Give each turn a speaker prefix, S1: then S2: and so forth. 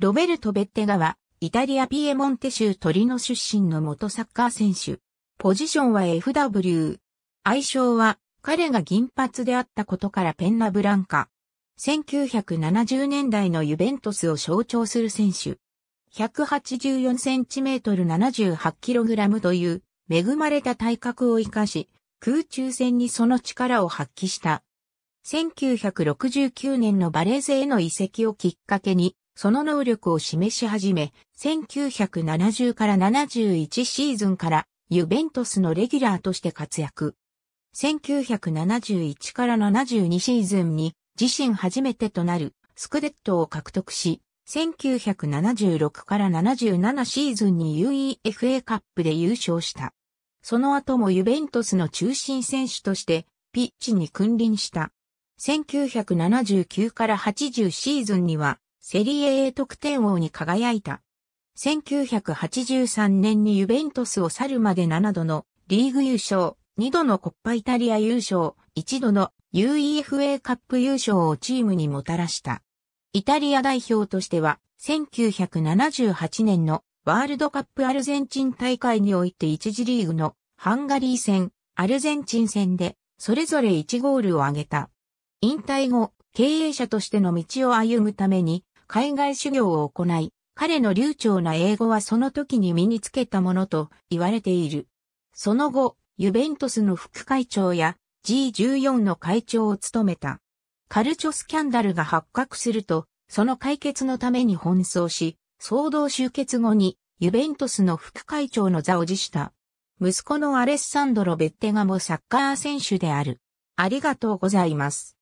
S1: ロベルト・ベッテガは、イタリア・ピエモンテ州トリノ出身の元サッカー選手。ポジションは FW。愛称は、彼が銀髪であったことからペンナブランカ。1970年代のユベントスを象徴する選手。184cm78kg という、恵まれた体格を生かし、空中戦にその力を発揮した。1969年のバレーゼへの移籍をきっかけに、その能力を示し始め、1970から71シーズンからユベントスのレギュラーとして活躍。1971から72シーズンに自身初めてとなるスクレットを獲得し、1976から77シーズンに UEFA カップで優勝した。その後もユベントスの中心選手としてピッチに君臨した。1979から80シーズンにはセリエ A 得点王に輝いた。1983年にユベントスを去るまで7度のリーグ優勝、2度のコッパイタリア優勝、1度の UEFA カップ優勝をチームにもたらした。イタリア代表としては、1978年のワールドカップアルゼンチン大会において1次リーグのハンガリー戦、アルゼンチン戦で、それぞれ1ゴールを挙げた。引退後、経営者としての道を歩むために、海外修行を行い、彼の流暢な英語はその時に身につけたものと言われている。その後、ユベントスの副会長や G14 の会長を務めた。カルチョスキャンダルが発覚すると、その解決のために奔走し、騒動終結後にユベントスの副会長の座を辞した。息子のアレッサンドロ・ベッテガもサッカー選手である。ありがとうございま
S2: す。